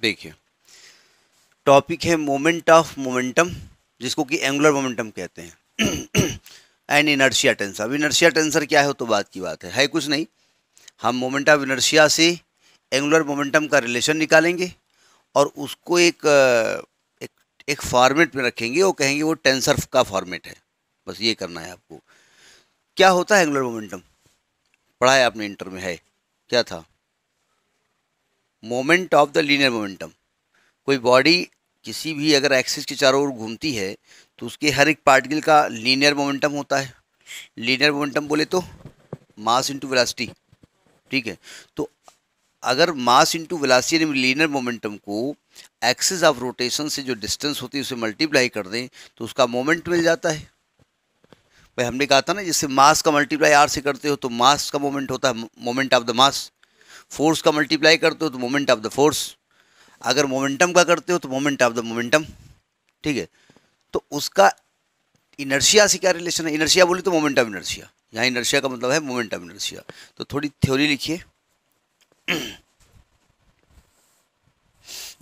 देखिए टॉपिक है moment of momentum जिसको कि एंगुलर मोमेंटम कहते हैं एंड इनर्शिया टेंसर अब इनर्शिया टेंसर क्या है तो बात की बात है है कुछ नहीं हम मोमेंट ऑफ इनर्शिया से एंगुलर मोमेंटम का रिलेशन निकालेंगे और उसको एक एक, एक फॉर्मेट में रखेंगे और कहेंगे वो टेंसर का फॉर्मेट है बस ये करना है आपको क्या होता है एंगुलर मोमेंटम पढ़ाया आपने इंटर में है क्या था moment of the linear momentum कोई बॉडी किसी भी अगर एक्सिस के चारों ओर घूमती है तो उसके हर एक पार्टिकल का लीनियर मोमेंटम होता है लीनियर मोमेंटम बोले तो मास इंटू वेलोसिटी ठीक है तो अगर मास इंटू वेलोसिटी यानी लीनियर मोमेंटम को एक्सिस ऑफ रोटेशन से जो डिस्टेंस होती है उसे मल्टीप्लाई कर दें तो उसका मोमेंट मिल जाता है भाई हमने कहा था ना जैसे मास का मल्टीप्लाई आर से करते हो तो मास का मोमेंट होता है moment of the mass force का मल्टीप्लाई करते हो तो मोमेंट ऑफ द फोर्स अगर मोमेंटम का करते हो तो मोमेंट ऑफ द मोमेंटम ठीक है तो उसका इनर्शिया से क्या रिलेशन है इनर्शिया बोली तो मोमेंट ऑफ इनर्शिया यहाँ इनर्शिया का मतलब है मोमेंट ऑफ इनर्शिया तो थोड़ी थ्योरी लिखिए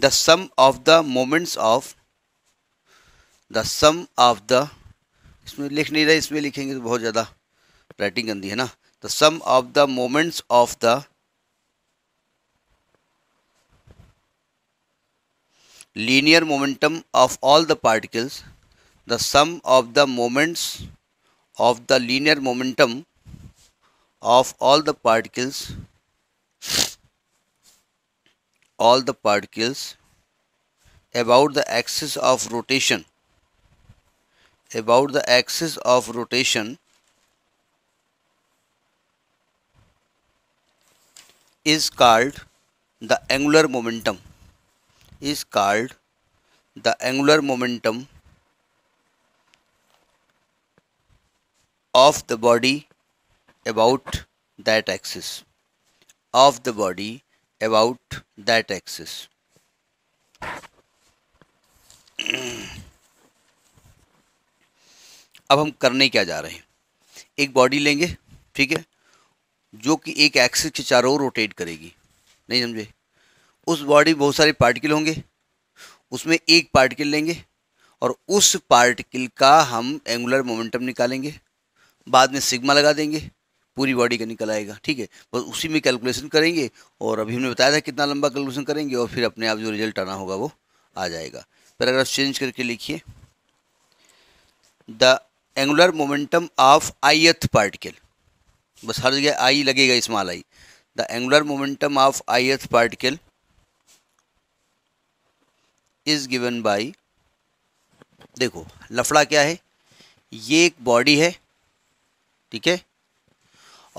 the sum of the moments of the sum of the इसमें लिख नहीं रहा इसमें लिखेंगे तो बहुत ज़्यादा राइटिंग गंदी है ना the sum of the moments of the linear momentum of all the particles the sum of the moments of the linear momentum of all the particles all the particles about the axis of rotation about the axis of rotation is called the angular momentum is called the angular momentum of the body about that axis of the body about that axis अब हम करने क्या जा रहे हैं एक body लेंगे ठीक है जो कि एक एक्सिस के चारों ओर रोटेट करेगी नहीं समझे उस बॉडी बहुत सारे पार्टिकल होंगे उसमें एक पार्टिकल लेंगे और उस पार्टिकल का हम एंगुलर मोमेंटम निकालेंगे बाद में सिग्मा लगा देंगे पूरी बॉडी का निकल आएगा ठीक है बस उसी में कैलकुलेशन करेंगे और अभी हमने बताया था कितना लंबा कैलकुलेशन करेंगे और फिर अपने आप जो रिजल्ट आना होगा वो आ जाएगा पैराग्राफ चेंज करके लिखिए the angular momentum of ith particle बस हर जगह आई लगेगा small I the angular momentum of ith particle is given by देखो लफड़ा क्या है ये एक बॉडी है ठीक है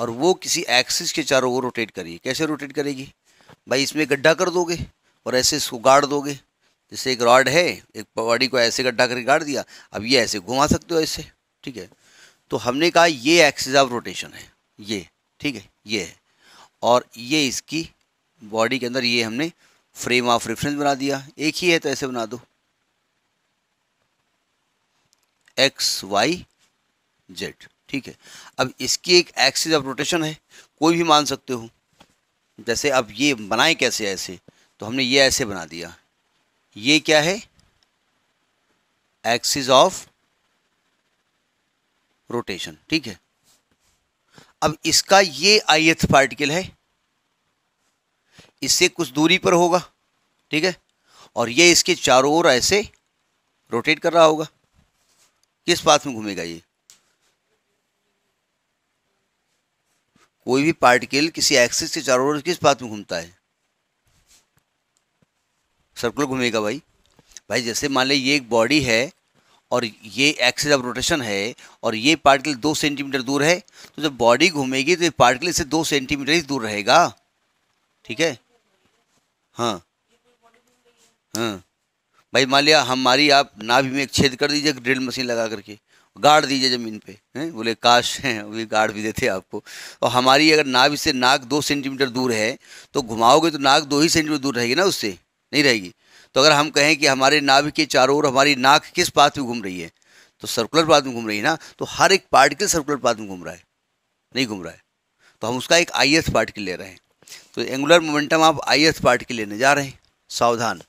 और वो किसी एक्सिस के चारों ओर रोटेट करेगी कैसे रोटेट करेगी भाई इसमें गड्ढा कर दोगे और ऐसे इसको गाड़ दोगे जैसे एक रॉड है एक बॉडी को ऐसे गड्ढा करके गाड़ दिया अब ये ऐसे घुमा सकते हो ऐसे ठीक है तो हमने कहा ये एक्सिस ऑफ रोटेशन है ये ठीक है ये है और ये इसकी बॉडी के अंदर ये हमने फ्रेम ऑफ रेफरेंस बना दिया एक ही है तो ऐसे बना दो एक्स वाई जेड ठीक है अब इसकी एक एक्सिस ऑफ रोटेशन है कोई भी मान सकते हो जैसे अब ये बनाए कैसे ऐसे तो हमने ये ऐसे बना दिया ये क्या है एक्सिस ऑफ रोटेशन ठीक है अब इसका ये ith पार्टिकल है इससे कुछ दूरी पर होगा ठीक है और ये इसके चारों ओर ऐसे रोटेट कर रहा होगा किस पाथ में घूमेगा ये कोई भी पार्टिकल किसी एक्सिस के चारों ओर किस पाथ में घूमता है सर्कुलर घूमेगा भाई भाई जैसे मान ली ये एक बॉडी है और ये एक्सिस ऑफ रोटेशन है और ये पार्टिकल दो सेंटीमीटर दूर है तो जब बॉडी घूमेगी तो ये पार्टिकल इसे दो सेंटीमीटर ही दूर रहेगा ठीक है हाँ हाँ भाई मान लिया हमारी आप नाभि में एक छेद कर दीजिए ड्रिल मशीन लगा करके गाड़ दीजिए ज़मीन पे हैं बोले काश हैं अभी गाड़ भी देते आपको और हमारी अगर नाभि से नाक दो सेंटीमीटर दूर है तो घुमाओगे तो नाक दो ही सेंटीमीटर दूर रहेगी ना उससे नहीं रहेगी तो अगर हम कहें कि हमारे नाभि के चारों ओर हमारी नाक किस पाथ में घूम रही है तो सर्कुलर पाथ में घूम रही है ना तो हर एक पार्टिकल सर्कुलर पाथ में घूम रहा है नहीं घूम रहा है तो हम उसका एक आई पार्टिकल ले रहे हैं तो एंगुलर मोमेंटम आप आई एस पार्ट के लेने जा रहे हैं सावधान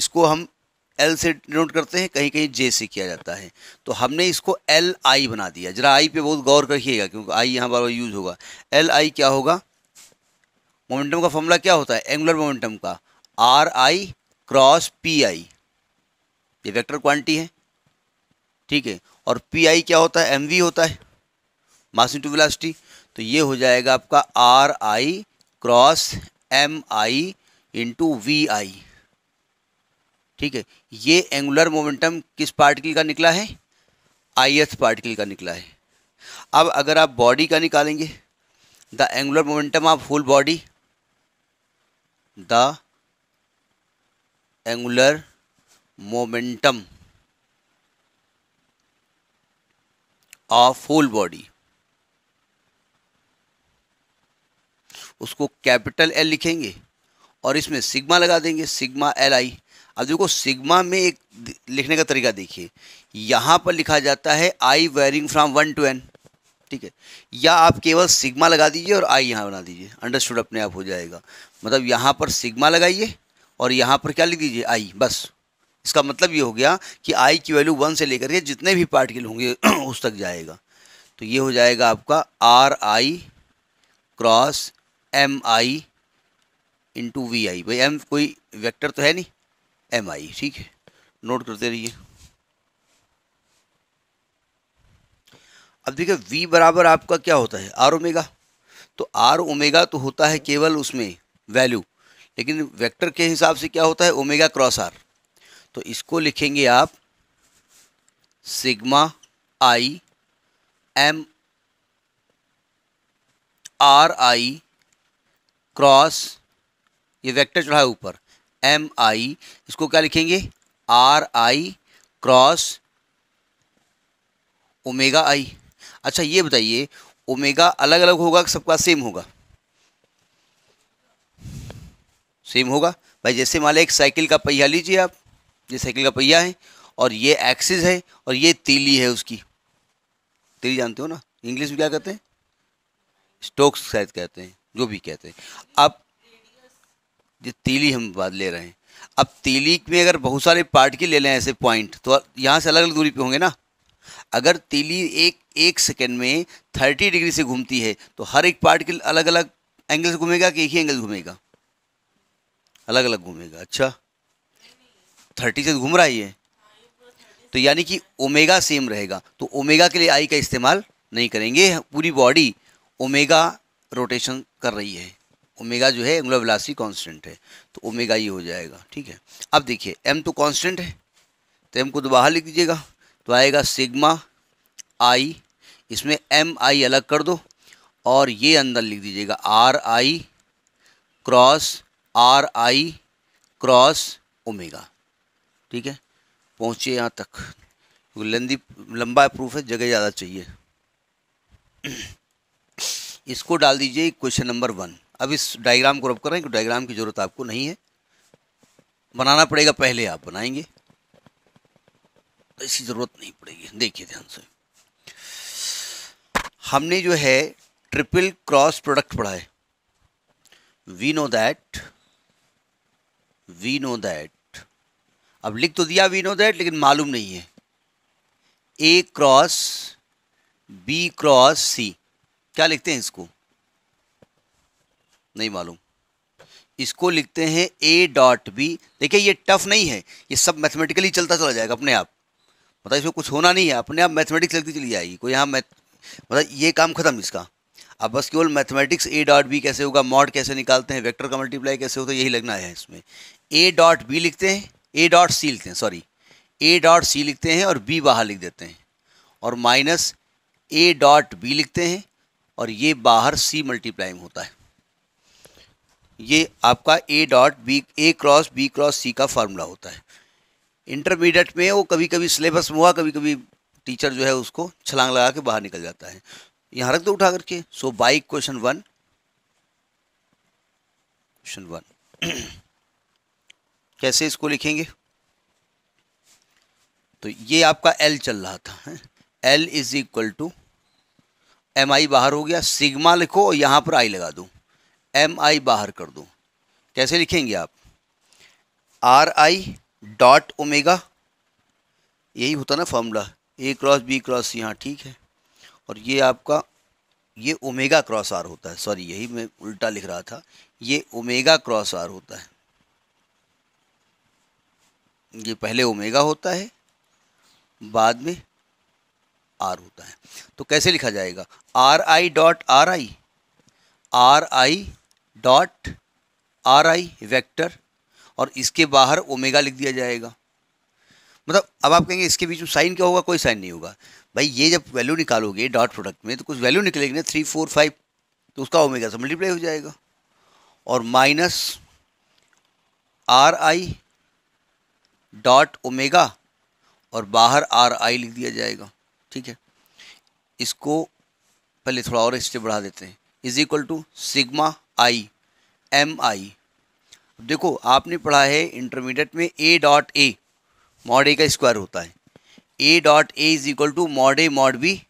इसको हम एल से डिनोट करते हैं कहीं कहीं जे से किया जाता है तो हमने इसको एल आई बना दिया जरा आई पे बहुत गौर रखिएगा क्योंकि आई यहाँ बार बार यूज़ होगा एल आई क्या होगा मोमेंटम का फॉर्मूला क्या होता है एंगुलर मोमेंटम का R I cross P I ये वेक्टर क्वांटिटी है ठीक है और पी आई क्या होता है एम वी होता है मासिंग टू वेलासिटी तो ये हो जाएगा आपका R I cross M I into V I ठीक है ये एंगुलर मोमेंटम किस पार्टिकल का निकला है आई एथ पार्टिकल का निकला है अब अगर आप बॉडी का निकालेंगे the angular momentum of whole body the angular momentum of whole body उसको कैपिटल एल लिखेंगे और इसमें सिग्मा लगा देंगे सिग्मा एल आई अब देखो सिग्मा में एक लिखने का तरीका देखिए यहाँ पर लिखा जाता है I varying from one to N ठीक है या आप केवल सिग्मा लगा दीजिए और आई यहाँ बना दीजिए अंडरस्टूड अपने आप हो जाएगा मतलब यहाँ पर सिग्मा लगाइए और यहाँ पर क्या लिख दीजिए आई बस इसका मतलब ये हो गया कि आई की वैल्यू वन से लेकर के जितने भी पार्टिकल होंगे उस तक जाएगा तो ये हो जाएगा आपका R I cross M I into V I भाई एम कोई वेक्टर तो है नहीं एम आई ठीक है नोट करते रहिए अब देखिए वी बराबर आपका क्या होता है आर ओमेगा तो आर ओमेगा तो होता है केवल उसमें वैल्यू लेकिन वेक्टर के हिसाब से क्या होता है ओमेगा क्रॉस आर तो इसको लिखेंगे आप sigma I M R I cross ये वेक्टर चढ़ा है ऊपर एम आई इसको क्या लिखेंगे R I cross omega I अच्छा ये बताइए ओमेगा अलग अलग होगा कि सबका सेम होगा सेम होगा भाई जैसे मान लिया एक साइकिल का पहिया लीजिए आप ये साइकिल का पहिया है और ये एक्सिस है और ये तीली है उसकी तीली जानते हो ना इंग्लिश में क्या कहते हैं स्टोक्स शायद कहते हैं जो भी कहते हैं अब जो तीली हम बात ले रहे हैं अब तीली में अगर बहुत सारे पार्ट के ले लें ऐसे पॉइंट तो यहाँ से अलग अलग दूरी पे होंगे ना अगर तीली एक एक सेकेंड में थर्टी डिग्री से घूमती है तो हर एक पार्ट के अलग अलग एंगल से घूमेगा कि एक ही एंगल घूमेगा अलग अलग घूमेगा अच्छा थर्टी से तो घूम रहा ही है तो यानी कि ओमेगा सेम रहेगा तो ओमेगा के लिए आई का इस्तेमाल नहीं करेंगे पूरी बॉडी ओमेगा रोटेशन कर रही है ओमेगा जो है एंगुलर वेलोसिटी कांस्टेंट है तो ओमेगा ये हो जाएगा ठीक है अब देखिए एम तो कांस्टेंट है तो एम को दोबारा लिख दीजिएगा तो आएगा सिग्मा आई इसमें एम आई अलग कर दो और ये अंदर लिख दीजिएगा R I cross R I cross omega ठीक है पहुँचे यहाँ तक लेंदी लंबा प्रूफ है जगह ज़्यादा चाहिए इसको डाल दीजिए क्वेश्चन नंबर वन अब इस डायग्राम को रब कर रहे हैं क्योंकि डायग्राम की ज़रूरत आपको नहीं है बनाना पड़ेगा पहले आप बनाएंगे ऐसी ज़रूरत नहीं पड़ेगी देखिए ध्यान से हमने जो है ट्रिपल क्रॉस प्रोडक्ट पढ़ा है we know that we know that अब लिख तो दिया वी नो दैट लेकिन मालूम नहीं है A cross B cross C क्या लिखते हैं इसको नहीं मालूम इसको लिखते हैं ए डॉट बी देखिए ये टफ नहीं है ये सब मैथमेटिकली चलता चला जाएगा अपने आप मतलब इसमें कुछ होना नहीं है अपने आप मैथमेटिक्स चलती चली जाएगी कोई यहाँ मैथ मतलब ये काम खत्म इसका अब बस केवल मैथमेटिक्स ए डॉट बी कैसे होगा मॉड कैसे निकालते हैं वेक्टर का मल्टीप्लाई कैसे होता है यही लगना है इसमें ए डॉट बी लिखते हैं ए डॉट सी लिखते हैं सॉरी ए डॉट सी लिखते हैं और बी बाहर लिख देते हैं और माइनस ए डॉट बी लिखते हैं और ये बाहर सी मल्टीप्लाइंग होता है ये आपका A dot B A cross B cross C का फार्मूला होता है इंटरमीडिएट में वो कभी कभी सिलेबस में हुआ कभी कभी टीचर जो है उसको छलांग लगा के बाहर निकल जाता है यहाँ रख दो उठा करके so by question one question one कैसे इसको लिखेंगे तो ये आपका एल चल रहा था L is equal to M आई बाहर हो गया सिग्मा लिखो और यहाँ पर आई लगा दूँ एम आई बाहर कर दूँ कैसे लिखेंगे आप आर आई डॉट ओमेगा यही होता ना formula A cross B cross यहाँ ठीक है और ये आपका ये ओमेगा क्रॉस आर होता है सॉरी यही मैं उल्टा लिख रहा था ये ओमेगा क्रॉस आर होता है ये पहले ओमेगा होता है बाद में आर होता है तो कैसे लिखा जाएगा R I dot R I R I dot R I vector और इसके बाहर ओमेगा लिख दिया जाएगा मतलब अब आप कहेंगे इसके बीच में साइन क्या होगा कोई साइन नहीं होगा भाई ये जब वैल्यू निकालोगे डॉट प्रोडक्ट में तो कुछ वैल्यू निकलेगी ना थ्री फोर फाइव तो उसका ओमेगा से मल्टीप्लाई हो जाएगा और minus R I dot omega और बाहर आर आई लिख दिया जाएगा ठीक है इसको पहले थोड़ा और स्टेप बढ़ा देते हैं is equal to sigma I am I देखो आपने पढ़ा है इंटरमीडिएट में ए डॉट ए मॉड ए का स्क्वायर होता है A dot A is equal to mod A mod B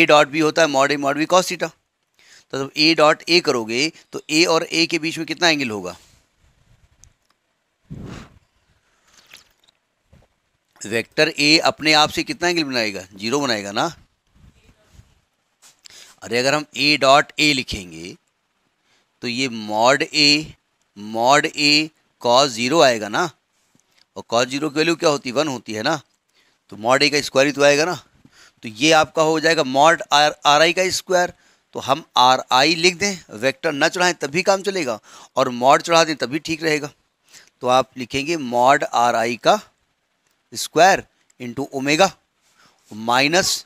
A dot B होता है mod A mod B cos theta तो जब ए डॉट ए करोगे तो ए और ए के बीच में कितना एंगल होगा वेक्टर ए अपने आप से कितना एंगल बनाएगा जीरो बनाएगा ना अरे अगर हम ए डॉट ए लिखेंगे तो ये mod A mod A cos zero आएगा ना और कॉस ज़ीरो की वैल्यू क्या होती है वन होती है ना तो मॉड ए का स्क्वायर ही तो आएगा ना तो ये आपका हो जाएगा मॉड आर आर आई का स्क्वायर तो हम आर आई लिख दें वेक्टर ना चढ़ाएं तब भी काम चलेगा और मॉड चढ़ा दें तब भी ठीक रहेगा तो आप लिखेंगे मॉड आर आई का square into omega minus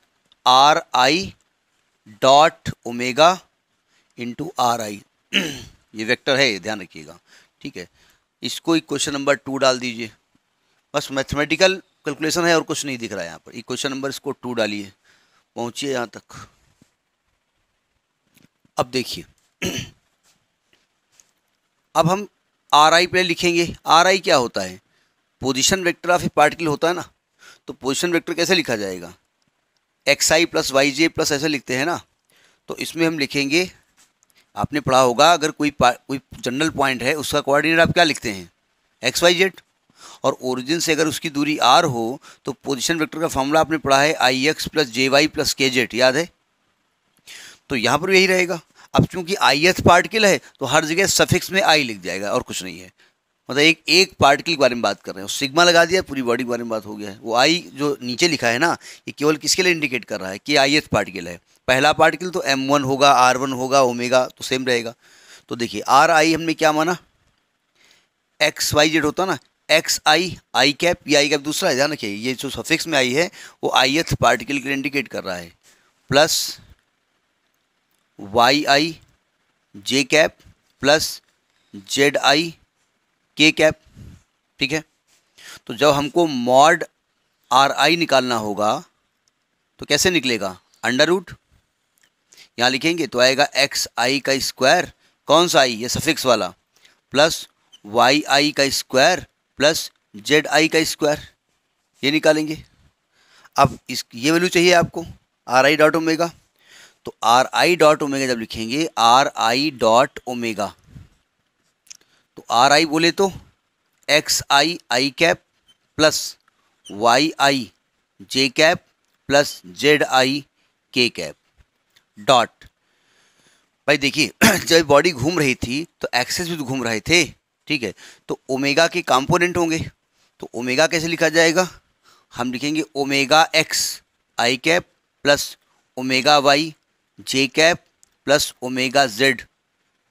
R I dot omega into R I ये वेक्टर है ध्यान रखिएगा ठीक है इसको क्वेश्चन नंबर टू डाल दीजिए बस मैथमेटिकल कैलकुलेशन है और कुछ नहीं दिख रहा है यहाँ पर इक्वेशन नंबर इसको टू डालिए पहुँचिए यहाँ तक अब देखिए अब हम आर आई पे लिखेंगे आर आई क्या होता है position vector of a particle होता है ना तो पोजिशन वैक्टर कैसे लिखा जाएगा X I plus Y J plus ऐसे लिखते हैं ना तो इसमें हम लिखेंगे आपने पढ़ा होगा अगर कोई कोई जनरल पॉइंट है उसका कोऑर्डिनेट आप क्या लिखते हैं एक्स वाई जेड और ओरिजिन से अगर उसकी दूरी आर हो तो पोजिशन वैक्टर का फॉर्मूला आपने पढ़ा है I X plus J Y plus K Z याद है तो यहाँ पर यही रहेगा अब चूंकि आई एथ पार्टिकल है तो हर जगह सफिक्स में आई लिख जाएगा और कुछ नहीं है मतलब एक एक पार्टिकल के बारे में बात कर रहे हैं सिग्मा लगा दिया पूरी बॉडी के बारे में बात हो गया है वो आई जो नीचे लिखा है ना ये केवल किसके लिए इंडिकेट कर रहा है कि आई एथ पार्टिकल है पहला पार्टिकल तो एम वन होगा आर वन होगा ओमेगा तो सेम रहेगा तो देखिए आर आई हमने क्या माना एक्स वाई जेड होता ना एक्स आई आई कैप या आई कैप दूसरा है ध्यान रखिए ये जो सफिक्स में आई है वो आई एथ पार्टिकल के लिए इंडिकेट कर रहा है plus Y I J cap plus Z I के कैप ठीक है तो जब हमको मॉड आर आई निकालना होगा तो कैसे निकलेगा अंडर रूट यहाँ लिखेंगे तो आएगा एक्स आई का स्क्वायर कौन सा आई ये सफिक्स वाला प्लस वाई आई का स्क्वायर प्लस जेड आई का स्क्वायर ये निकालेंगे अब इस ये वैल्यू चाहिए आपको आर आई डॉट ओमेगा तो आर आई डॉट ओमेगा जब लिखेंगे आर आई डॉट ओमेगा तो आर आई बोले तो X I I cap plus Y I J cap plus Z I के कैप डॉट भाई देखिए जब बॉडी घूम रही थी तो एक्सेस भी तो घूम रहे थे ठीक है तो ओमेगा के कंपोनेंट होंगे तो ओमेगा कैसे लिखा जाएगा हम लिखेंगे omega X I cap plus omega Y J cap plus omega Z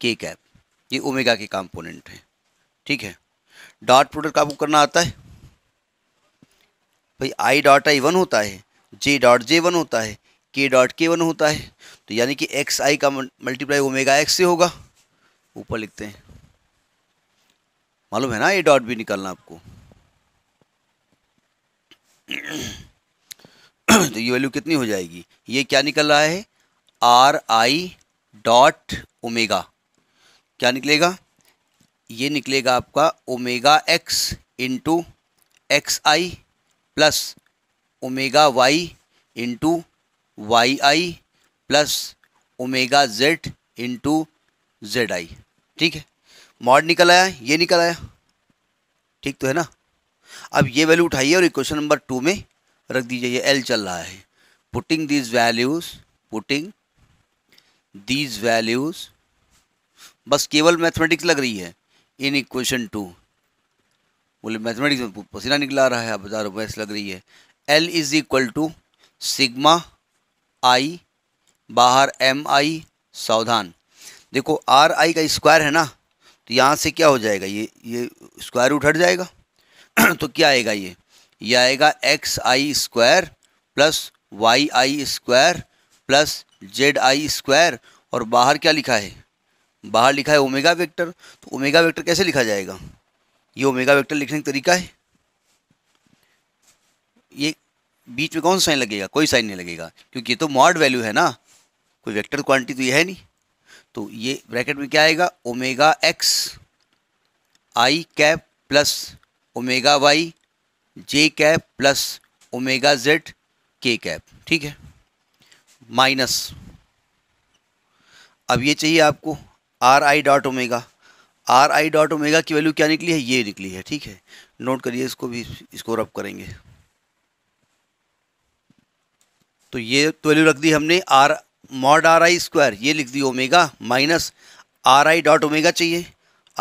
के कैप ये ओमेगा के कंपोनेंट हैं ठीक है डॉट प्रोडक्ट आपको करना आता है भाई आई डॉट आई वन होता है जे डॉट जे वन होता है के डॉट के वन होता है तो यानी कि एक्स आई का मल्टीप्लाई ओमेगा एक्स से होगा ऊपर लिखते हैं मालूम है ना ये डॉट भी निकालना आपको तो ये वैल्यू कितनी हो जाएगी ये क्या निकल रहा है आर आई डॉट ओमेगा क्या निकलेगा ये निकलेगा आपका omega x into x I plus omega Y into Y I plus omega Z into Z I ठीक है मॉड निकल आया ये निकल आया ठीक तो है ना अब ये वैल्यू उठाइए और इक्वेशन नंबर टू में रख दीजिए ये एल चल रहा है putting these values putting these values बस केवल मैथमेटिक्स लग रही है इन इक्वेशन टू बोले मैथमेटिक्स में पसीना निकला रहा है अब हज़ार रुपये लग रही है L is equal to sigma I बाहर एम आई सावधान देखो आर आई का स्क्वायर है ना तो यहाँ से क्या हो जाएगा ये ये स्क्वायर उठ जाएगा तो क्या आएगा ये ये आएगा x I square plus Y I square plus Z I square और बाहर क्या लिखा है बाहर लिखा है ओमेगा वेक्टर तो ओमेगा वेक्टर कैसे लिखा जाएगा ये ओमेगा वेक्टर लिखने का तरीका है ये बीच में कौन सा साइन लगेगा कोई साइन नहीं लगेगा क्योंकि ये तो मॉड वैल्यू है ना कोई वेक्टर क्वांटिटी तो ये है नहीं तो ये ब्रैकेट में क्या आएगा omega X I cap plus omega Y J cap plus omega Z के कैप ठीक है माइनस अब ये चाहिए आपको R I dot omega R I dot omega की वैल्यू क्या निकली है ये निकली है ठीक है नोट करिए इसको भी इसको रब करेंगे तो ये तो वैल्यू रख दी हमने R mod R I square ये लिख दी omega minus R I dot omega चाहिए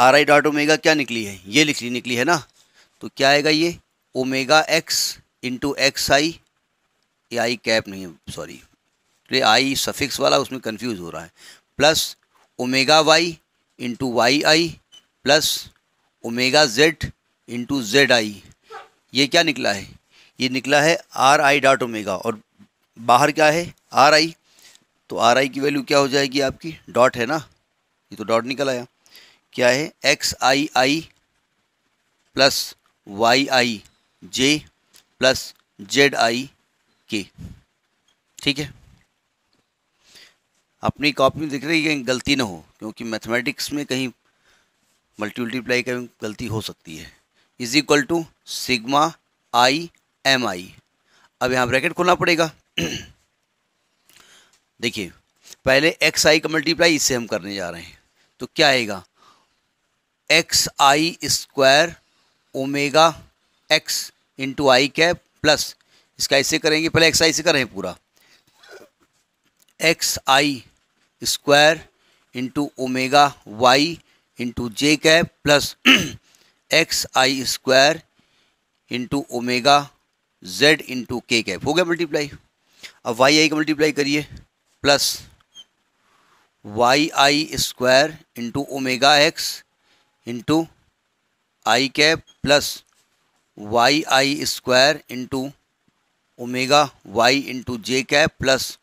आर आई डॉट ओमेगा क्या निकली है ये लिख ली निकली है ना तो क्या आएगा ये ओमेगा एक्स इंटू एक्स आई ये आई कैप नहीं है सॉरी आई सफिक्स वाला उसमें कन्फ्यूज़ हो रहा है plus omega Y into Y I plus omega Z into Z I ये क्या निकला है ये निकला है आर आई डॉट ओमेगा और बाहर क्या है आर आई तो आर आई की वैल्यू क्या हो जाएगी आपकी डॉट है ना ये तो डॉट निकल आया क्या है X I I plus Y I J plus Z I K ठीक है अपनी कॉपी में दिख रही है कहीं गलती ना हो क्योंकि मैथमेटिक्स में कहीं मल्टीप्लाई का गलती हो सकती है is equal to sigma I am I अब यहाँ ब्रैकेट खोलना पड़ेगा देखिए पहले एक्स आई का मल्टीप्लाई इससे हम करने जा रहे हैं तो क्या आएगा एक्स आई स्क्वायर ओमेगा एक्स इंटू आई कैप प्लस इसका ऐसे करेंगे पहले एक्स आई से करें पूरा एक्स आई square into omega Y into जे कैप प्लस एक्स आई square into omega Z into के कैप हो गया मल्टीप्लाई अब वाई आई का मल्टीप्लाई करिए प्लस वाई आई square into omega x into आई कैप प्लस वाई आई square into omega Y into जे cap plus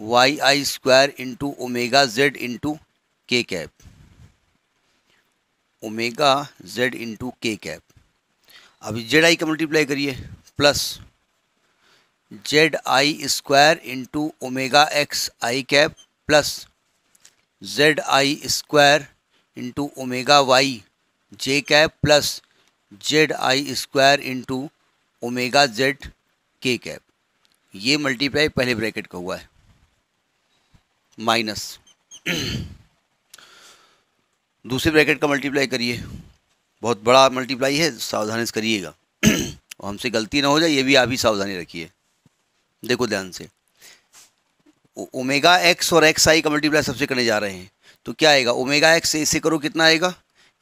Y आई square into omega Z into के cap omega Z into के cap अब Z I का multiply करिए plus Z I square into omega X I cap plus Z I square into omega Y J cap plus Z I square into omega Z के cap ये multiply पहले bracket का हुआ है minus दूसरे bracket का multiply करिए बहुत बड़ा मल्टीप्लाई है सावधानी से करिएगा और हमसे गलती ना हो जाए ये भी आप ही सावधानी रखिए देखो ध्यान से ओमेगा एक्स और एक्स आई का मल्टीप्लाई सबसे करने जा रहे हैं तो क्या आएगा ओमेगा एक्स इसे करो कितना आएगा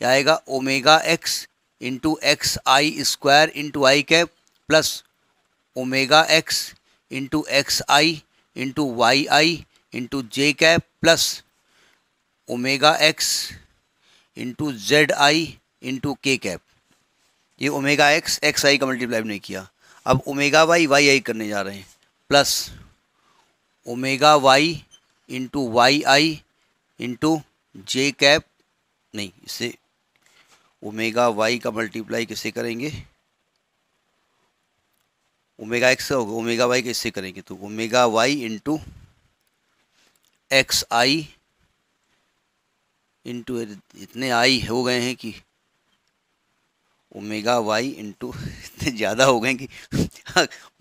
या आएगा omega x into x I square into I cap plus omega x into x I into Y I into J cap plus omega x into Z I into के कैप ये omega X x I का multiply नहीं किया अब omega y y आई करने जा रहे हैं plus omega Y into Y आई इंटू जे कैप नहीं इसे ओमेगा वाई का मल्टीप्लाई किससे करेंगे ओमेगा एक्स का होगा ओमेगा वाई कैसे करेंगे तो ओमेगा वाई इंटू एक्स आई इंटू इतने आई हो गए हैं कि ओमेगा वाई इंटू इतने ज़्यादा हो गए कि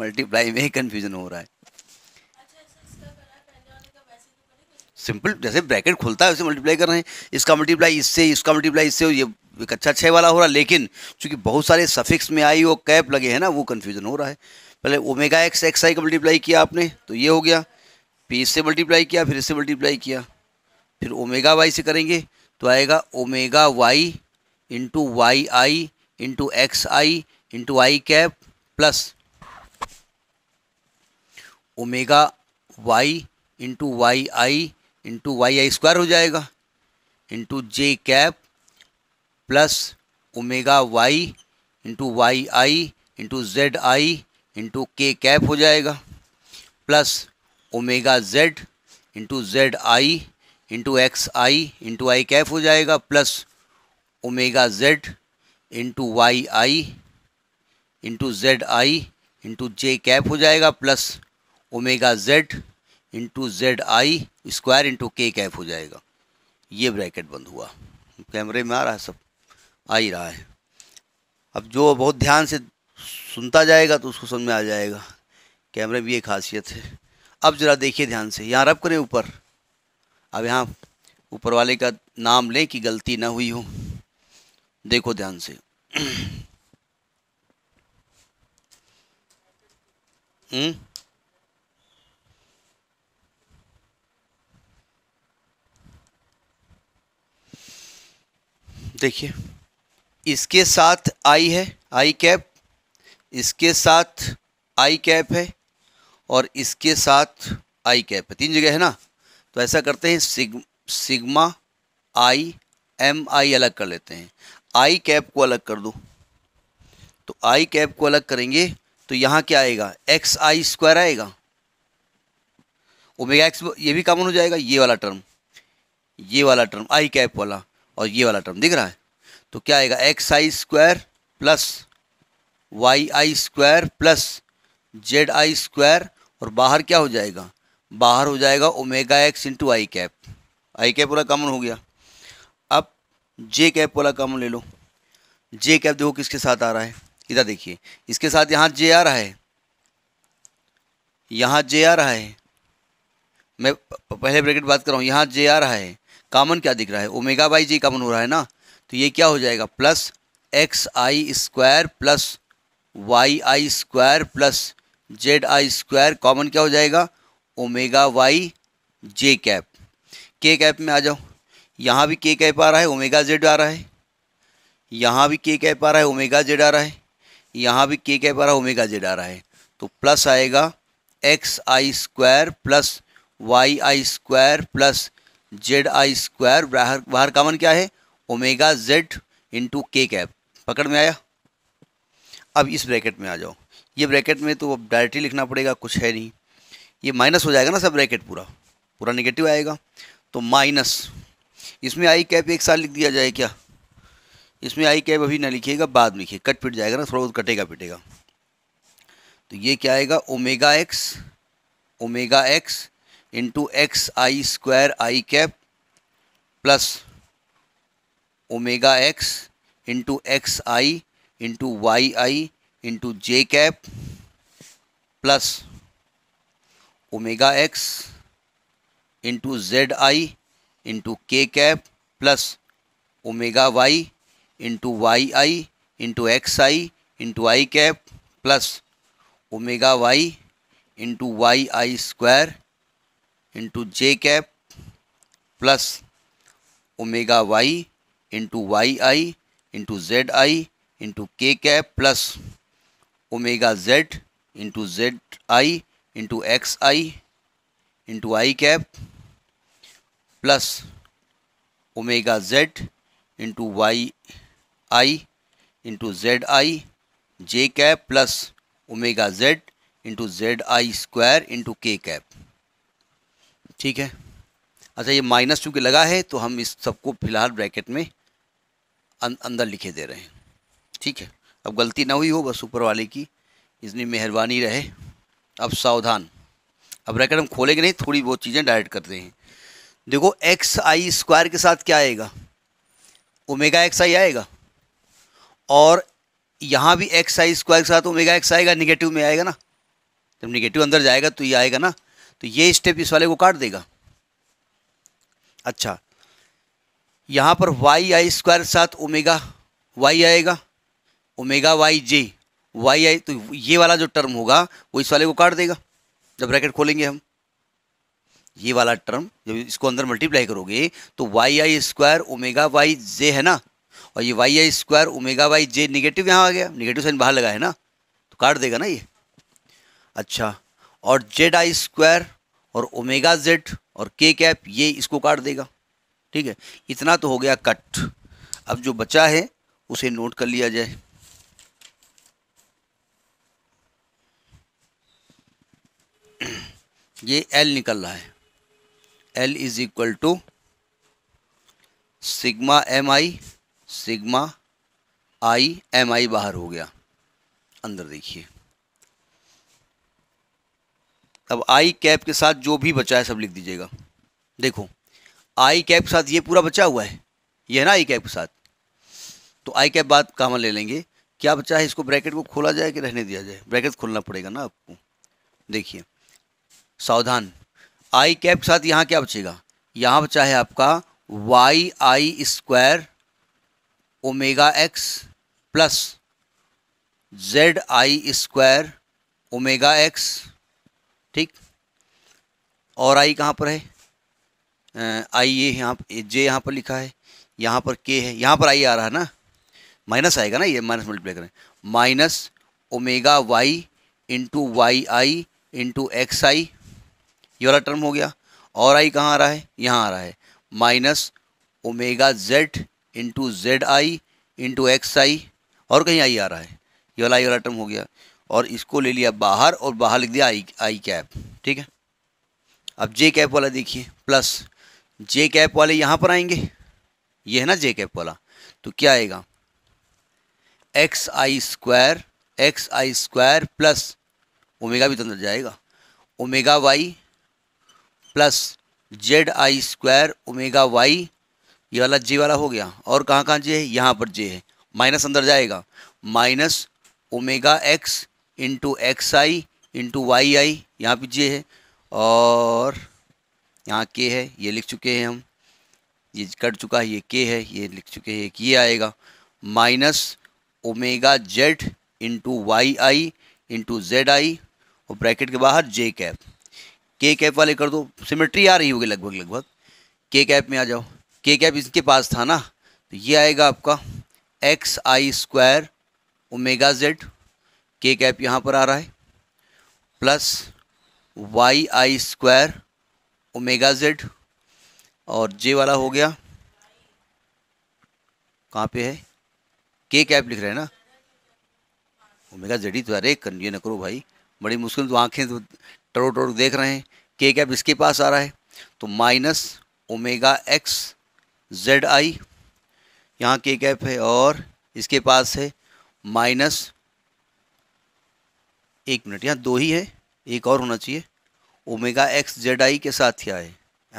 मल्टीप्लाई में ही कन्फ्यूज़न हो रहा है सिंपल जैसे ब्रैकेट खुलता है उसे मल्टीप्लाई कर रहे हैं इसका मल्टीप्लाई इससे इसका मल्टीप्लाई इससे ये एक अच्छा छः वाला हो रहा है लेकिन चूंकि बहुत सारे सफिक्स में आई वो कैप लगे हैं ना वो कन्फ्यूज़न हो रहा है पहले ओमेगा एक्स एक्स आई का मल्टीप्लाई किया आपने तो ये हो गया पी से मल्टीप्लाई किया फिर इससे मल्टीप्लाई किया फिर ओमेगा वाई से करेंगे तो आएगा ओमेगा वाई इंटू वाई आई इंटू एक्स आई इंटू आई cap plus omega Y into Y आई इंटू वाई आई स्क्वायर हो जाएगा into J cap plus omega Y into Y I into Z I into के cap हो जाएगा plus omega Z into Z I into x I into i cap हो जाएगा plus omega Z into Y I into Z I into j Kaif हो जाएगा plus omega Z into Z I square into k cap हो जाएगा ये bracket बंद हुआ कैमरे में आ रहा है सब आ ही रहा है अब जो बहुत ध्यान से सुनता जाएगा तो उसको समझ में आ जाएगा कैमरे भी एक खासियत है अब ज़रा देखिए ध्यान से यहाँ रब करें ऊपर अब यहाँ ऊपर वाले का नाम लें कि गलती ना हुई हो देखो ध्यान से हम्म। देखिए इसके साथ आई है आई कैप इसके साथ आई कैप है और इसके साथ आई कैप तीन जगह है ना तो ऐसा करते हैं सिग सिग्मा आई एम आई अलग कर लेते हैं आई कैप को अलग कर दो तो आई कैप को अलग करेंगे तो यहाँ क्या आएगा एक्स आई स्क्वायर आएगा ओमेगा एक्स ये भी कॉमन हो जाएगा ये वाला टर्म ये वाला टर्म आई कैप वाला और ये वाला टर्म दिख रहा है तो क्या आएगा x I square plus Y I square plus Z I square और बाहर क्या हो जाएगा बाहर हो जाएगा omega x into I cap i cap वाला कॉमन हो गया अब जे कैप वाला कॉमन ले लो जे कैप देखो किसके साथ आ रहा है इधर देखिए इसके साथ यहाँ जे आ रहा है यहाँ जे आ रहा है मैं पहले ब्रैकेट बात कर रहा हूँ यहाँ जे आ रहा है कॉमन क्या दिख रहा है ओमेगा बाई जे कामन हो रहा है ना तो ये क्या हो जाएगा plus x I square plus Y I square plus Z I square common क्या हो जाएगा ओमेगा वाई जे कैप के कैप में आ जाओ यहाँ भी के कैप आ रहा है ओमेगा जेड आ रहा है यहाँ भी के कैप आ रहा है ओमेगा जेड आ रहा है यहाँ भी के कैप आ रहा है ओमेगा जेड आ रहा है तो प्लस आएगा x I square plus Y I square plus Z I square बाहर बाहर कामन क्या है ओमेगा जेड इंटू के कैप पकड़ में आया अब इस ब्रैकेट में आ जाओ ये ब्रैकेट में तो अब डायरेक्टली लिखना पड़ेगा कुछ है नहीं ये माइनस हो जाएगा ना सब ब्रैकेट पूरा पूरा निगेटिव आएगा तो माइनस इसमें आई कैप एक साल लिख दिया जाए क्या इसमें आई कैप अभी ना लिखिएगा बाद में लिखिए कट पिट जाएगा ना थोड़ा बहुत कटेगा पिटेगा तो ये क्या आएगा omega x omega x into x I square i cap plus omega x into x I into Y I into J cap plus omega x into Z I into के cap plus omega Y into Y I into x I into I cap plus omega Y into Y I square into J cap plus omega Y into Y I into Z I into के cap plus omega Z into Z I into x I into I cap plus omega Z into Y I into Z i J cap plus omega Z into Z I square into के cap ठीक है अच्छा ये minus चूँकि लगा है तो हम इस सबको फिलहाल ब्रैकेट में अंदर लिखे दे रहे हैं ठीक है अब गलती ना हुई हो बस ऊपर वाले की इतनी मेहरबानी रहे अब सावधान अब रैकेट हम खोलेंगे नहीं थोड़ी बहुत चीज़ें डायरेक्ट करते हैं देखो एक्स आई स्क्वायर के साथ क्या आएगा ओमेगा एक्स आई आएगा और यहाँ भी एक्स आई स्क्वायर के साथ ओमेगा एक्स आएगा निगेटिव में आएगा ना जब निगेटिव अंदर जाएगा तो ये आएगा ना तो ये स्टेप इस वाले को काट देगा अच्छा यहाँ पर वाई आई स्क्वायर के साथ ओमेगा वाई आएगा omega Y j y i तो ये वाला जो टर्म होगा वो इस वाले को काट देगा जब ब्रैकेट खोलेंगे हम ये वाला टर्म जब इसको अंदर मल्टीप्लाई करोगे तो वाई आई स्क्वायर ओमेगा वाई जे है ना और ये वाई आई square omega Y j negative यहाँ आ गया निगेटिव साइन बाहर लगा है ना तो काट देगा ना ये अच्छा और जेड आई स्क्वायर और ओमेगा जेड और के कैप ये इसको काट देगा ठीक है इतना तो हो गया कट अब जो बचा है उसे नोट कर लिया जाए ये एल निकल रहा है l is equal to sigma M i sigma I am आई बाहर हो गया अंदर देखिए अब आई कैप के साथ जो भी बचा है सब लिख दीजिएगा देखो आई कैप के साथ ये पूरा बचा हुआ है ये है ना आई कैप के साथ तो आई कैप बात कहाँ ले लेंगे क्या बचा है इसको ब्रैकेट को खोला जाए कि रहने दिया जाए ब्रैकेट खोलना पड़ेगा ना आपको देखिए सावधान आई कैप के साथ यहाँ क्या बचेगा यहाँ बचा है आपका y I square omega x plus Z I square omega x ठीक और आई कहाँ पर है आई ये यहाँ जे यहाँ पर लिखा है यहाँ पर के है यहाँ पर आई आ रहा है ना माइनस आएगा ना ये माइनस मल्टीप्लाई करें minus omega Y into Y आई इंटू एक्स आई ये वाला टर्म हो गया और आई कहाँ आ रहा है यहाँ आ रहा है minus omega Z into Z I into x i और कहीं आई आ रहा है ये वाला आई वाला टर्म हो गया और इसको ले लिया बाहर और बाहर लिख दिया आई आई कैप ठीक है अब जे कैप वाला देखिए प्लस जे कैप वाले यहाँ पर आएंगे ये है ना जे कैप वाला तो क्या आएगा एक्स आई स्क्वायर एक्स आई स्क्वायर प्लस ओमेगा भी तो अंदर जाएगा omega y plus Z I square omega y ये वाला जे वाला हो गया और कहाँ कहाँ जे है यहाँ पर जे है माइनस अंदर जाएगा minus omega x into x I into Y i यहाँ पर जे है और यहाँ के है ये लिख चुके हैं हम ये कट चुका है ये के है ये लिख चुके हैं ये आएगा minus omega Z into Y I into Z i और ब्रैकेट के बाहर जे कैप के कैप वाले कर दो सिमेट्री आ रही होगी लगभग लगभग के कैप में आ जाओ के कैप इसके पास था ना तो ये आएगा आपका एक्स आई स्क्वायर ओमेगा जेड के कैप यहाँ पर आ रहा है प्लस वाई आई स्क्वायर ओमेगा जेड और जे वाला हो गया कहाँ पे है के कैप लिख रहे हैं ना ओमेगा जेड ही तो अरे कन्वे ना करो भाई बड़ी मुश्किल तो आँखें तो टरो टरो देख रहे हैं के कैप इसके पास आ रहा है तो minus omega x Z i यहाँ के कैप है और इसके पास है माइनस एक मिनट यहाँ दो ही है एक और होना चाहिए ओमेगा एक्स जेड आई के साथ क्या है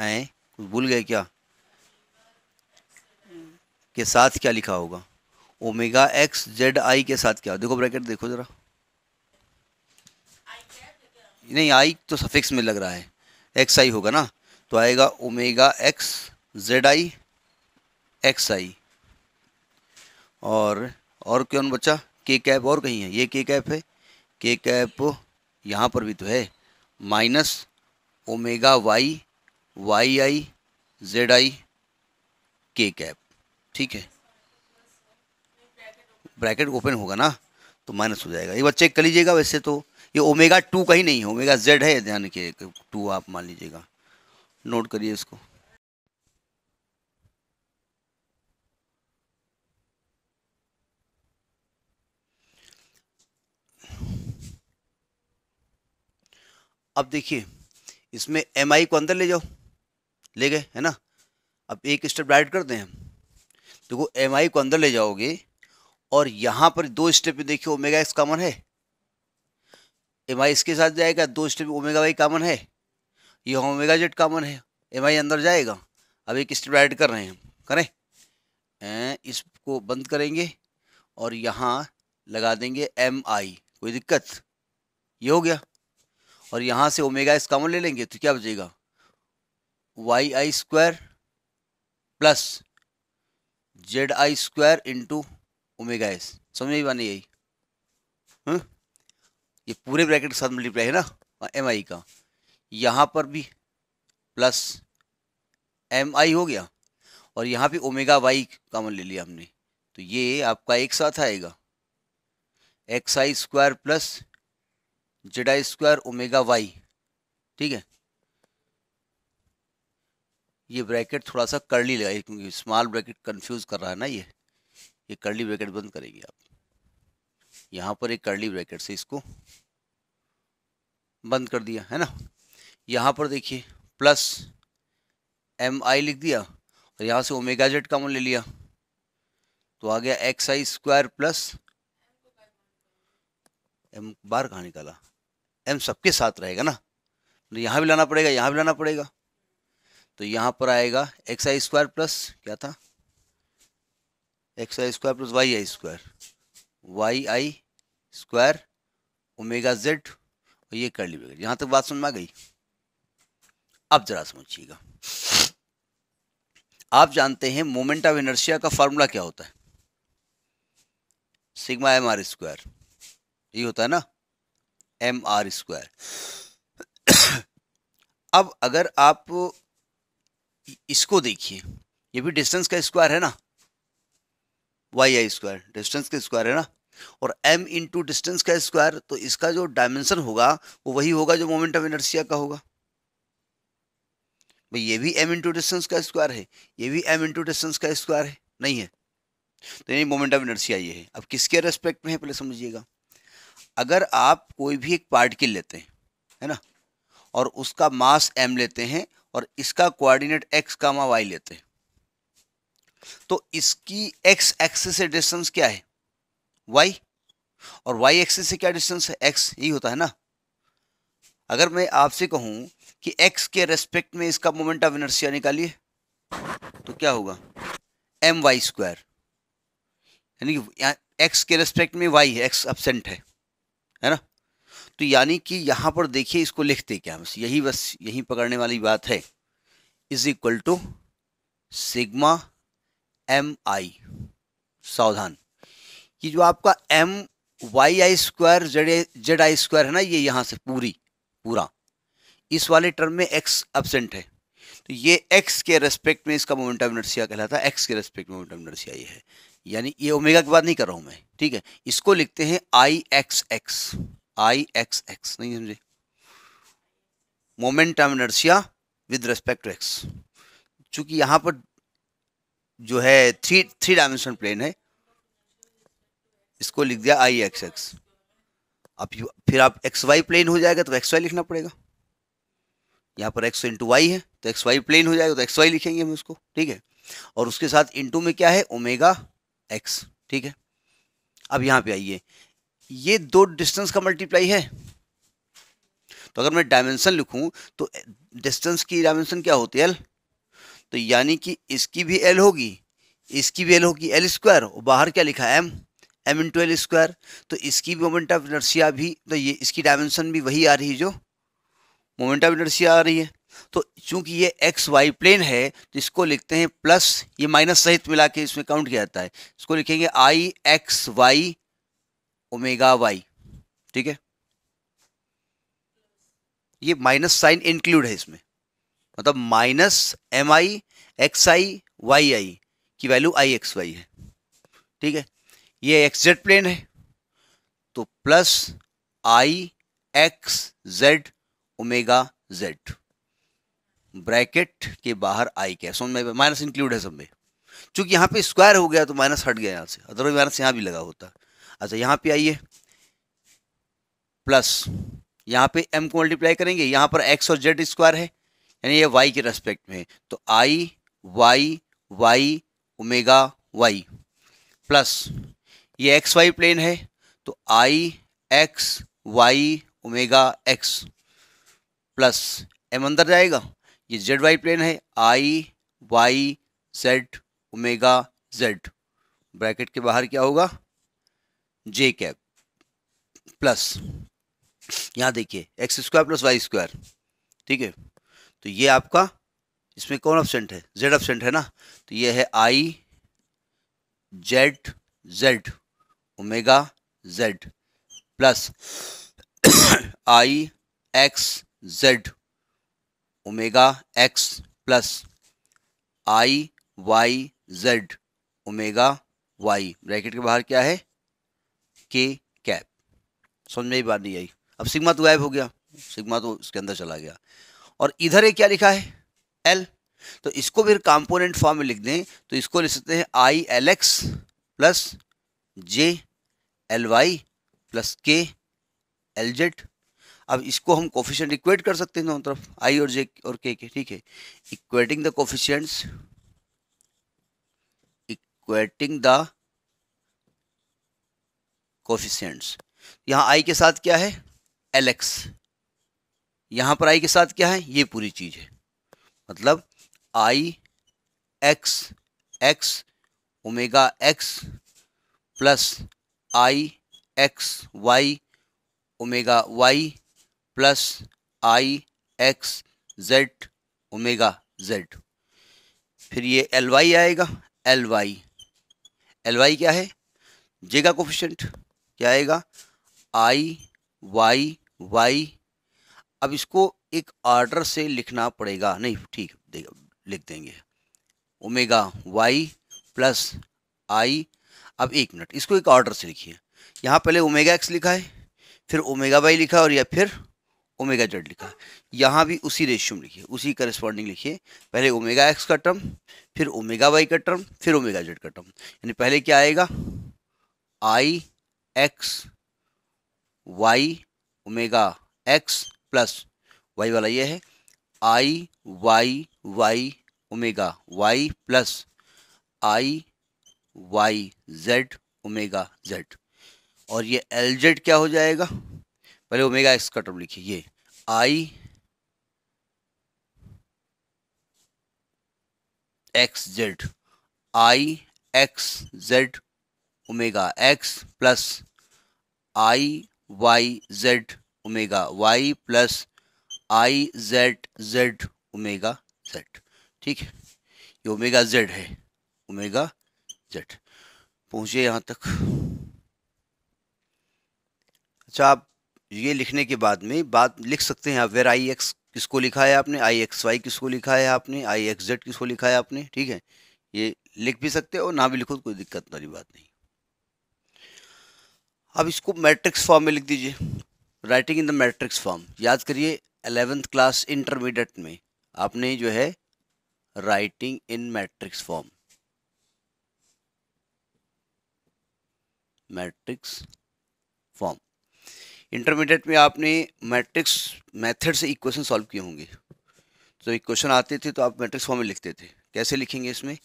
आए कुछ भूल गए क्या के साथ क्या लिखा होगा ओमेगा एक्स जेड आई के साथ क्या देखो ब्रैकेट देखो ज़रा नहीं आई तो सफिक्स में लग रहा है एक्स आई होगा ना तो आएगा omega x Z i x i और और क्यों बच्चा के कैप और कहीं है ये के कैप है के कैप यहाँ पर भी तो है minus omega y y i z आई के कैप ठीक है ब्रैकेट ओपन होगा ना तो माइनस हो जाएगा एक बार चेक कर लीजिएगा वैसे तो ये ओमेगा टू कहीं नहीं है ओमेगा जेड है ध्यान के टू आप मान लीजिएगा नोट करिए इसको अब देखिए इसमें एम आई को अंदर ले जाओ ले गए है ना अब एक स्टेप डायरेक्ट करते हैं देखो एम आई को अंदर ले जाओगे और यहाँ पर दो स्टेप में देखिए ओमेगा एक्स कॉमन है एम आई इसके साथ जाएगा दो स्टेप ओमेगा वाई कामन है ये ओमेगा जेड कॉमन है एम आई अंदर जाएगा अब एक स्टेप ऐड कर रहे हैं करें इसको बंद करेंगे और यहाँ लगा देंगे एम आई कोई दिक्कत ये हो गया और यहाँ से ओमेगा इस कामन ले लेंगे तो क्या बचेगा y I square plus Z I square into omega s समझ में बने यही ये पूरे ब्रैकेट के साथ मल्टीप्लाई है ना एम आई का यहाँ पर भी प्लस एम आई हो गया और यहाँ पे ओमेगा वाई कॉमन ले लिया हमने तो ये आपका एक साथ आएगा x I square plus Z I square omega y ठीक है ये ब्रैकेट थोड़ा सा करली लगाइए क्योंकि स्मॉल ब्रैकेट कंफ्यूज कर रहा है ना ये ये करली ब्रैकेट बंद करेगी आप यहाँ पर एक करली ब्रैकेट से इसको बंद कर दिया है ना यहाँ पर देखिए प्लस एम आई लिख दिया और यहाँ से ओमेगा जेड का मन ले लिया तो आ गया एक्स आई स्क्वायर प्लस एम बार कहाँ निकाला एम सबके साथ रहेगा ना तो यहाँ भी लाना पड़ेगा यहाँ भी लाना पड़ेगा तो यहाँ पर आएगा एक्स आई स्क्वायर प्लस क्या था एक्स आई स्क्वायर प्लस वाई आई स्क्वायर वाई आई स्क्वायर ओमेगा जेड और ये कर लीजिएगा यहां तक बात सुन में आ गई अब जरा समझिएगा आप जानते हैं मोमेंट ऑफ इनर्शिया का फॉर्मूला क्या होता है सिग्मा एम आर स्क्वायर ये होता है ना एम आर स्क्वायर अब अगर आप इसको देखिए ये भी डिस्टेंस का स्क्वायर है ना वाई आई स्क्वायर डिस्टेंस का स्क्वायर है ना और m इंटू डिस्टेंस का स्क्वायर तो इसका जो डायमेंशन होगा वो वही होगा जो मोमेंट ऑफ इनर्शिया का होगा भाई ये भी m इंटू डिस्टेंस का स्क्वायर है ये भी m इंटू डिस्टेंस का स्क्वायर है नहीं है तो यानी मोमेंट ऑफ इनर्शिया ये है अब किसके रेस्पेक्ट में है पहले समझिएगा अगर आप कोई भी एक पार्टिकल लेते हैं है ना और उसका मास m लेते हैं और इसका कोऑर्डिनेट एक्स का मा लेते हैं तो इसकी एक्स एक्सिस से डिस्टेंस क्या है वाई और वाई एक्सिस से क्या डिस्टेंस है एक्स यही होता है ना अगर मैं आपसे कहूं कि एक्स के रेस्पेक्ट में इसका मोमेंट ऑफ इनर्सिया निकालिए तो क्या होगा एम वाई स्क्वायर यानी कि एक्स के रेस्पेक्ट में वाई है एक्स एबसेंट है है ना तो यानी कि यहां पर देखिए इसको लिखते क्या बस यही बस यही पकड़ने वाली बात है is equal to sigma M i सावधान ये जो आपका एम वाई आई स्क्वायर जेड जेड आई स्क्वायर है ना ये यहाँ से पूरी पूरा इस वाले टर्म में एक्स एबसेंट है तो ये एक्स के रेस्पेक्ट में इसका मोमेंट ऑफ इनर्सिया कहलाता है एक्स के रेस्पेक्ट में मोमेंट ऑफ इनर्सिया ये है यानी ये ओमेगा की बात नहीं कर रहा हूँ मैं ठीक है इसको लिखते हैं आई एक्स एक्स आई एक्स एक्स नहीं समझे moment of inertia with respect to x चूंकि यहाँ पर जो है थ्री थ्री डायमेंशन प्लेन है इसको लिख दिया आई एक्स एक्स अब फिर आप एक्स वाई प्लेन हो जाएगा तो एक्स वाई लिखना पड़ेगा यहाँ पर एक्स इंटू वाई है तो एक्स वाई प्लेन हो जाएगा तो एक्स वाई लिखेंगे हम उसको ठीक है और उसके साथ इंटू में क्या है ओमेगा एक्स ठीक है अब यहाँ पे आइए ये दो डिस्टेंस का मल्टीप्लाई है तो अगर मैं डायमेंशन लिखूं तो डिस्टेंस की डायमेंशन क्या होती है एल तो यानी कि इसकी भी एल होगी इसकी भी एल होगी एल स्क्वायर और बाहर क्या लिखा है m m into l square तो इसकी भी मोमेंट ऑफ इनर्सिया भी तो ये इसकी डायमेंशन भी वही आ रही है जो मोमेंट ऑफ इनर्सिया आ रही है तो चूंकि ये एक्स वाई प्लेन है तो इसको लिखते हैं प्लस ये माइनस सहित मिला के इसमें काउंट किया जाता है इसको लिखेंगे आई एक्स वाई ओमेगा वाई ठीक है ये माइनस साइन इंक्लूड है इसमें मतलब minus m I x I Y i की वैल्यू आई एक्स वाई है ठीक है ये एक्स जेड प्लेन है तो plus i x z omega z bracket के बाहर आई क्या सो में माइनस इंक्लूड है सब में चूंकि यहाँ पे स्क्वायर हो गया तो माइनस हट गया यहाँ से अदरवाइज माइनस यहाँ भी लगा होता अच्छा यहाँ पे आइए प्लस यहाँ पे एम को मल्टीप्लाई करेंगे यहाँ पर एक्स और जेड स्क्वायर है यानी ये वाई के रेस्पेक्ट में तो i y y omega y plus ये एक्स वाई प्लेन है तो i x y omega x plus m अंदर जाएगा ये जेड वाई प्लेन है i y z omega z bracket के बाहर क्या होगा जे कैप प्लस यहाँ देखिए x square plus y square ठीक है तो ये आपका इसमें कौन ऑप्शेंट है जेड ऑप्शेंट है ना तो ये है i z z omega z plus i x z omega x plus i y z omega y bracket के बाहर क्या है के कैप समझ में ही बात नहीं आई अब सिग्मा तो गायब हो गया सिग्मा तो इसके अंदर चला गया और इधर ये क्या लिखा है एल तो इसको फिर कॉम्पोनेंट फॉर्म में लिख दें तो इसको लिख सकते हैं i l x plus j l y plus k l z अब इसको हम कोफिशियंट इक्वेट कर सकते हैं दोनों तरफ आई और जे और के के ठीक है equating the coefficients equating the coefficients यहां आई के साथ क्या है एल एक्स यहाँ पर आई के साथ क्या है ये पूरी चीज़ है मतलब i x x omega x plus i x y omega y plus i x z omega z फिर ये एल वाई आएगा एल वाई एल वाई क्या है जेगा कोफिशेंट क्या आएगा आई वाई वाई अब इसको एक ऑर्डर से लिखना पड़ेगा नहीं ठीक दे, लिख देंगे ओमेगा वाई प्लस आई अब एक मिनट इसको एक ऑर्डर से लिखिए यहाँ पहले ओमेगा एक्स लिखा है फिर ओमेगा वाई लिखा और या फिर ओमेगा जेड लिखा है यहाँ भी उसी रेशियो में लिखिए उसी करस्पॉन्डिंग लिखिए पहले ओमेगा एक्स का टर्म फिर ओमेगा वाई का टर्म फिर ओमेगा जेड का टर्म यानी पहले क्या आएगा i x y omega x plus y वाला ये है i y y omega y plus i y z omega z और ये एल जेड क्या हो जाएगा पहले ओमेगा एक्स का टर्म लिखिए ये i x Z i x z omega x plus i y z omega y plus i z z omega z ठीक है ये ओमेगा जेड है ओमेगा जेड पहुंचे यहां तक अच्छा आप ये लिखने के बाद में बात लिख सकते हैं आप वेर आई एक्स किसको लिखा है आपने आई एक्स वाई किसको लिखा है आपने आई एक्स जेड किसको लिखा है आपने ठीक है ये लिख भी सकते हैं और ना भी लिखो तो कोई दिक्कत वाली बात नहीं अब इसको मैट्रिक्स फॉर्म में लिख दीजिए writing in the matrix form याद करिए एलेवेंथ क्लास इंटरमीडिएट में आपने जो है writing in matrix form matrix form intermediate में आपने मैट्रिक्स मेथड से इक्वेशन सॉल्व किए होंगे तो इक्वेशन आते थे तो आप मैट्रिक्स फॉर्म में लिखते थे कैसे लिखेंगे इसमें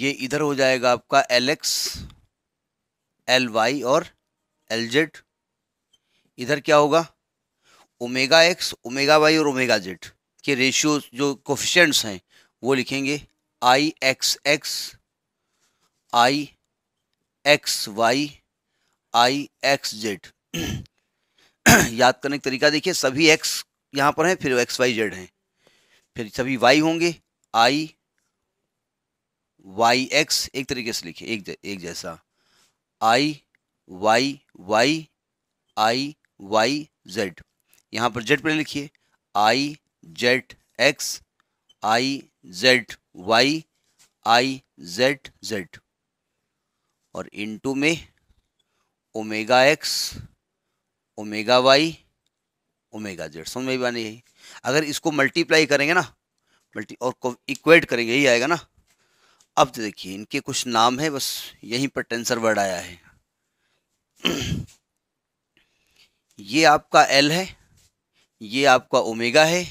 ये इधर हो जाएगा आपका एल एक्स एल वाई और एल जेड इधर क्या होगा ओमेगा एक्स ओमेगा वाई और ओमेगा जेड के रेशियो जो कोफिशेंट्स हैं वो लिखेंगे आई एक्स एक्स आई एक्स वाई आई एक्स जेड याद करने का तरीका देखिए सभी एक्स यहाँ पर हैं फिर एक्स वाई जेड हैं फिर सभी वाई होंगे आई वाई एक्स एक तरीके से लिखिए एक एक जैसा i y y i y z यहाँ पर जेड पहले लिखिए i z x i z y i z z और इनटू में omega x omega y omega z समझ में भी यही अगर इसको मल्टीप्लाई करेंगे ना मल्टी और इक्वेट करेंगे यही आएगा ना अब तो देखिए इनके कुछ नाम है बस यहीं पर टेंसर वर्ड आया है ये आपका एल है ये आपका ओमेगा है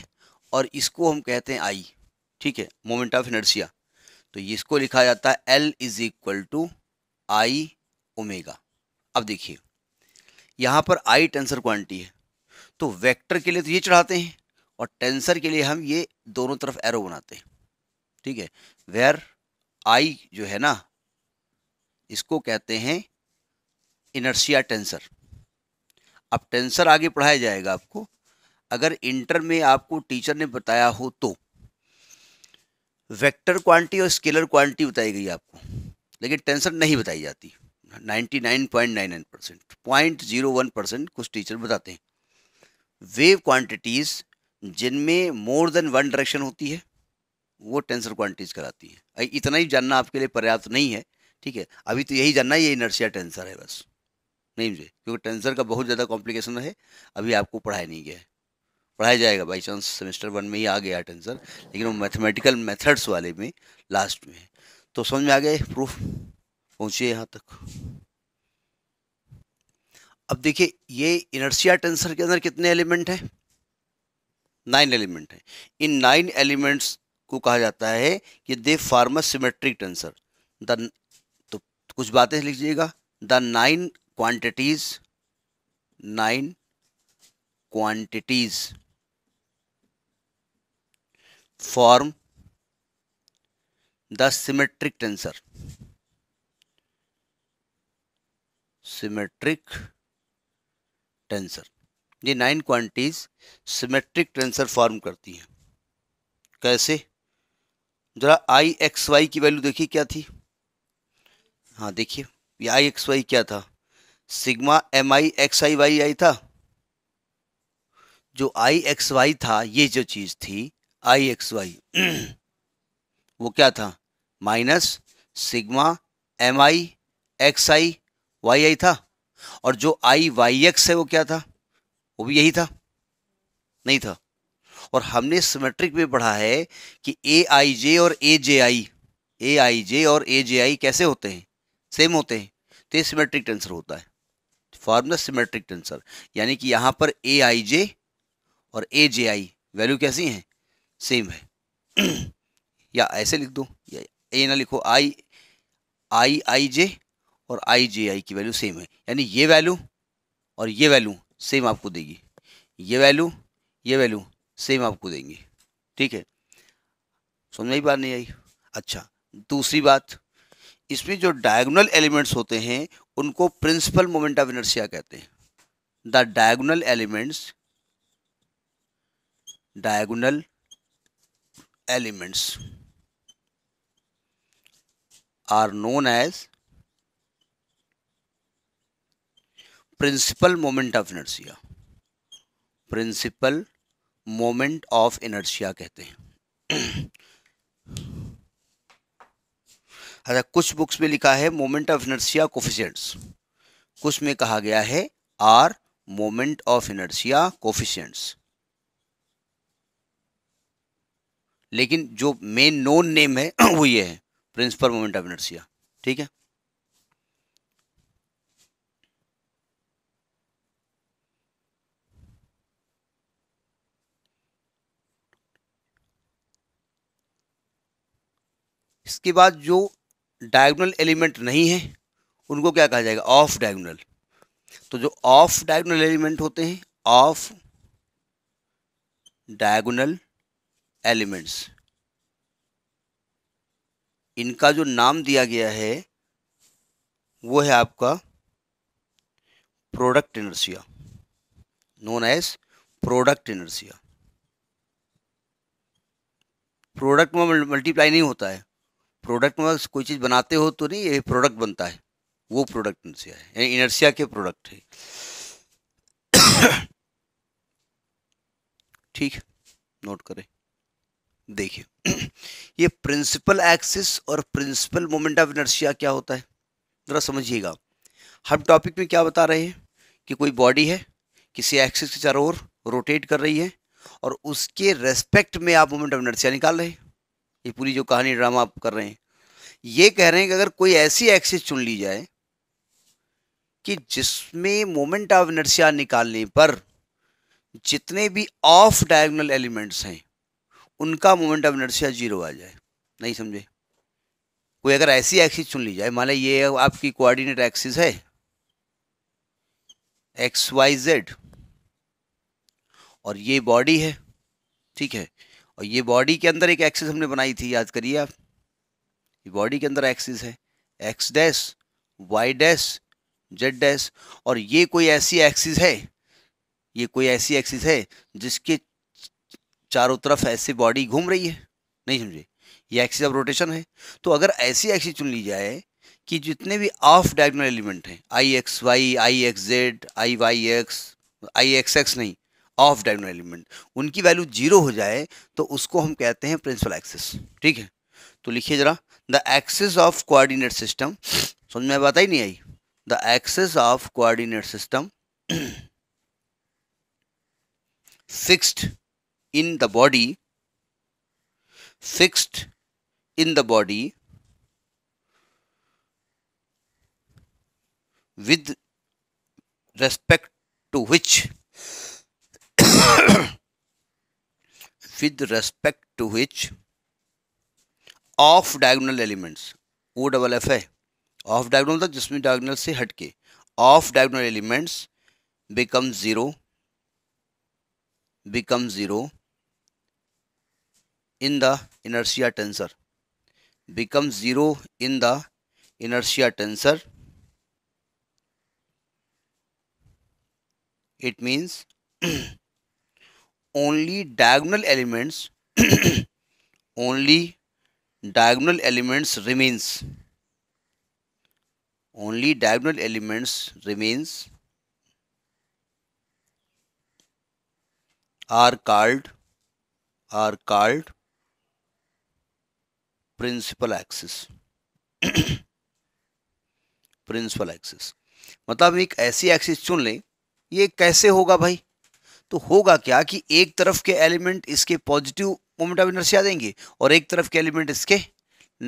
और इसको हम कहते हैं आई ठीक है मोमेंट ऑफ इनर्सिया तो इसको लिखा जाता है l is equal to i omega अब देखिए यहाँ पर आई टेंसर क्वांटिटी है तो वेक्टर के लिए तो ये चढ़ाते हैं और टेंसर के लिए हम ये दोनों तरफ एरो बनाते हैं ठीक है वेयर आई जो है ना इसको कहते हैं इनर्सिया टेंसर अब टेंसर आगे पढ़ाया जाएगा आपको अगर इंटर में आपको टीचर ने बताया हो तो वेक्टर क्वांटिटी और स्केलर क्वांटिटी बताई गई आपको लेकिन टेंसर नहीं बताई जाती 99.99 percent point zero one percent कुछ टीचर बताते हैं वेव क्वांटिटीज़ जिनमें मोर देन वन डायरेक्शन होती है वो टेंसर क्वांटिटीज़ कराती है इतना ही जानना आपके लिए पर्याप्त नहीं है ठीक है अभी तो यही जानना ये इनर्शिया टेंसर है बस नहीं मुझे क्योंकि टेंसर का बहुत ज़्यादा कॉम्प्लिकेशन है अभी आपको पढ़ाया नहीं गया है पढ़ाया जाएगा बाई चांस सेमेस्टर वन में ही आ गया टेंसर लेकिन वो मैथमेटिकल मेथड्स वाले में लास्ट में है तो समझ में आ गए प्रूफ पहुँचिए यहाँ तक अब देखिए ये इनर्सिया टेंसर के अंदर कितने एलिमेंट हैं नाइन एलिमेंट हैं इन नाइन एलिमेंट्स को कहा जाता है कि they form symmetric tensor the तो कुछ बातें लिख लीजिएगा the nine quantities nine quantities form the symmetric tensor symmetric tensor ये nine quantities symmetric tensor form करती हैं कैसे जरा आई एक्स वाई की वैल्यू देखिए क्या थी हाँ देखिए आई एक्स वाई क्या था sigma M I x I Y I था जो आई एक्स वाई था ये जो चीज़ थी आई एक्स वाई वो क्या था minus sigma M I x I Y I था और जो आई वाई एक्स है वो क्या था वो भी यही था नहीं था और हमने सिमेट्रिक में पढ़ा है कि ए आई जे और ए जे आई ए आई जे और ए जे आई कैसे होते हैं सेम होते हैं तो ये सिमेट्रिक टेंसर होता है द सिमेट्रिक टेंसर यानी कि यहाँ पर ए आई जे और ए जे आई वैल्यू कैसी हैं सेम है या ऐसे लिख दो या ए ना लिखो आई आई आई जे और आई जे आई की वैल्यू सेम है यानी ये वैल्यू और ये वैल्यू सेम आपको देगी ये वैल्यू ये वैल्यू सेम आपको देंगी ठीक है समझ में बात नहीं आई अच्छा दूसरी बात इसमें जो डायगोनल एलिमेंट्स होते हैं उनको प्रिंसिपल मोमेंट ऑफ इनर्शिया कहते हैं the diagonal elements diagonal elements are known as principal moment of inertia principal moment of inertia कहते हैं अच्छा कुछ बुक्स में लिखा है मोमेंट ऑफ इनर्सिया कोफिशियंट्स कुछ में कहा गया है are moment of inertia coefficients लेकिन जो मेन नोन नेम है वो ये है प्रिंसिपल मोमेंट ऑफ इनर्सिया ठीक है इसके बाद जो डायगोनल एलिमेंट नहीं है उनको क्या कहा जाएगा ऑफ डायगोनल तो जो ऑफ डायगोनल एलिमेंट होते हैं ऑफ डायगोनल एलिमेंट्स इनका जो नाम दिया गया है वो है आपका product inertia known as product inertia product में मल्टीप्लाई नहीं होता है प्रोडक्ट में कोई चीज़ बनाते हो तो नहीं ये प्रोडक्ट बनता है वो प्रोडक्ट इनर्सिया है यानी इनर्सिया के प्रोडक्ट है ठीक नोट करें देखिए ये प्रिंसिपल एक्सिस और प्रिंसिपल मोमेंट ऑफ इनर्सिया क्या होता है ज़रा समझिएगा हम टॉपिक में क्या बता रहे हैं कि कोई बॉडी है किसी एक्सिस के चारों ओर रोटेट कर रही है और उसके रेस्पेक्ट में आप मोमेंट ऑफ इनर्सिया निकाल रहे हैं ये पूरी जो कहानी ड्रामा आप कर रहे हैं ये कह रहे हैं कि अगर कोई ऐसी एक्सिस चुन ली जाए कि जिसमें मोमेंट ऑफ इनर्सिया निकालने पर जितने भी ऑफ डायगोनल एलिमेंट्स हैं उनका मोमेंट ऑफ इनर्सिया जीरो आ जाए नहीं समझे कोई अगर ऐसी एक्सिस चुन ली जाए मान ये आपकी कोऑर्डिनेट एक्सिस है एक्स वाई जेड और ये बॉडी है ठीक है और ये बॉडी के अंदर एक एक्सिस हमने बनाई थी याद करिए आप ये बॉडी के अंदर एक्सिस है X dash Y dash Z dash और ये कोई ऐसी एक्सिस है ये कोई ऐसी एक्सिस है जिसके चारों तरफ ऐसे बॉडी घूम रही है नहीं समझे ये एक्सिस ऑफ रोटेशन है तो अगर ऐसी एक्सिस चुन ली जाए कि जितने भी ऑफ डायगोनल एलिमेंट हैं आई x Y I x Z I Y X I x x नहीं ऑफ डायगोनल एलिमेंट उनकी वैल्यू जीरो हो जाए तो उसको हम कहते हैं प्रिंसिपल एक्सिस ठीक है तो लिखिए जरा the axis of coordinate system समझ में बात ही नहीं आई the axis of coordinate system fixed in the body fixed in the body with respect to which with respect to which off diagonal elements O double F है off diagonal था जिसमें diagonal से हटके off diagonal elements become zero become zero in the inertia tensor become zero in the inertia tensor it means only diagonal elements only diagonal elements remains only diagonal elements remains are called are called principal axis principal axis मतलब एक ऐसी axis चुन लें ये कैसे होगा भाई तो होगा क्या कि एक तरफ के एलिमेंट इसके पॉजिटिव मोमेंट ऑफ इनर्शिया देंगे और एक तरफ के एलिमेंट इसके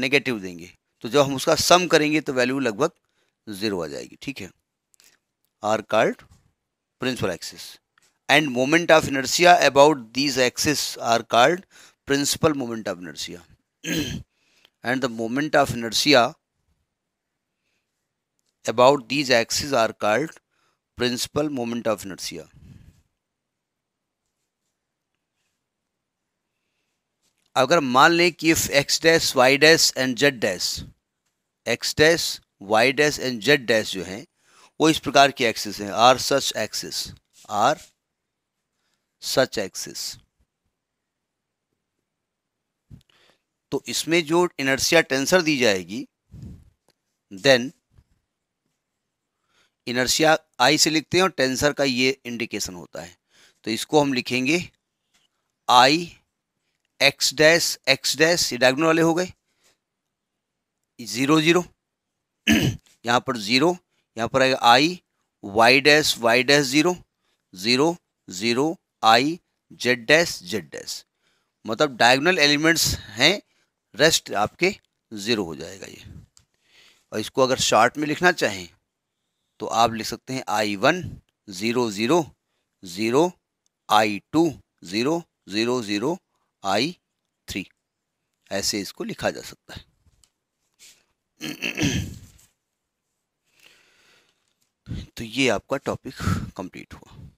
नेगेटिव देंगे तो जब हम उसका सम करेंगे तो वैल्यू लगभग ज़ीरो आ जाएगी ठीक है are called principal axis and moment of inertia about these axis are called principal moment of inertia and the moment of inertia about these axis are called principal moment of inertia अगर मान लें कि if X dash Y dash and Z dash X dash Y dash and Z dash जो हैं वो इस प्रकार की एक्सिस हैं are such axis are such axis तो इसमें जो इनर्सिया टेंसर दी जाएगी देन इनर्सिया आई से लिखते हैं और टेंसर का ये इंडिकेशन होता है तो इसको हम लिखेंगे आई एक्स डैश एक्स डैश ये डायगोनल वाले हो गए ज़ीरो ज़ीरो यहाँ पर ज़ीरो यहाँ पर आएगा I Y dash Y dash zero zero zero I Z dash Z dash मतलब डायगोनल एलिमेंट्स हैं रेस्ट आपके ज़ीरो हो जाएगा ये और इसको अगर शॉर्ट में लिखना चाहें तो आप लिख सकते हैं I one zero zero zero I two zero zero zero I three ऐसे इसको लिखा जा सकता है तो ये आपका टॉपिक कंप्लीट हुआ